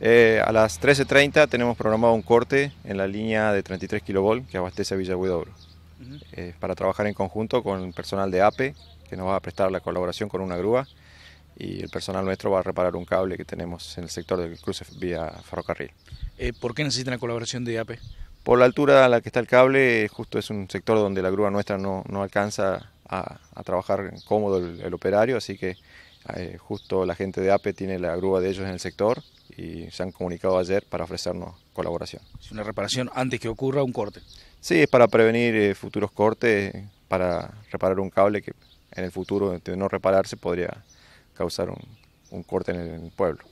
Eh, a las 13.30 tenemos programado un corte en la línea de 33 kV que abastece a Villa Huidobro, eh, para trabajar en conjunto con el personal de APE, que nos va a prestar la colaboración con una grúa, y el personal nuestro va a reparar un cable que tenemos en el sector del cruce vía ferrocarril. Eh, ¿Por qué necesita la colaboración de APE? Por la altura a la que está el cable, justo es un sector donde la grúa nuestra no, alcanza a, trabajar cómodo el operario, así que justo la gente de APE tiene la grúa de ellos en el sector y se han comunicado ayer para ofrecernos colaboración. Es una reparación antes que ocurra un corte. Sí, es para prevenir eh, futuros cortes, para reparar un cable que en el futuro de no repararse podría causar un, corte en el, pueblo.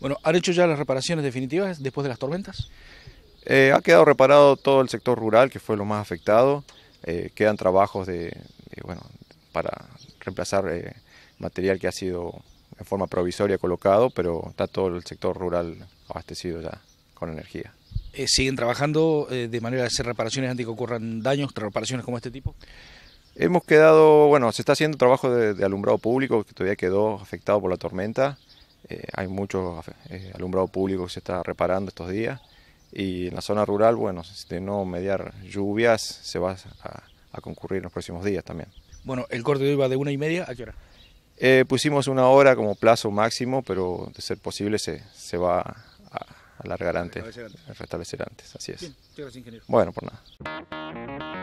Bueno, ¿han hecho ya las reparaciones definitivas después de las tormentas? Eh, ha quedado reparado todo el sector rural, que fue lo más afectado. Eh, quedan trabajos para reemplazar material que ha sido en forma provisoria colocado, pero está todo el sector rural abastecido ya con energía. Eh, ¿Siguen trabajando eh, de manera de hacer reparaciones antes que ocurran daños, reparaciones como este tipo? Hemos quedado, bueno, se está haciendo trabajo de, alumbrado público que todavía quedó afectado por la tormenta. Eh, hay mucho alumbrado público que se está reparando estos días. Y en la zona rural, bueno, de no mediar lluvias, se va a, a concurrir en los próximos días también. Bueno, el corte de hoy va de una y media a qué hora? Eh, pusimos una hora como plazo máximo, pero de ser posible se, va a alargar antes, a restablecer antes, así es. Bueno, por nada.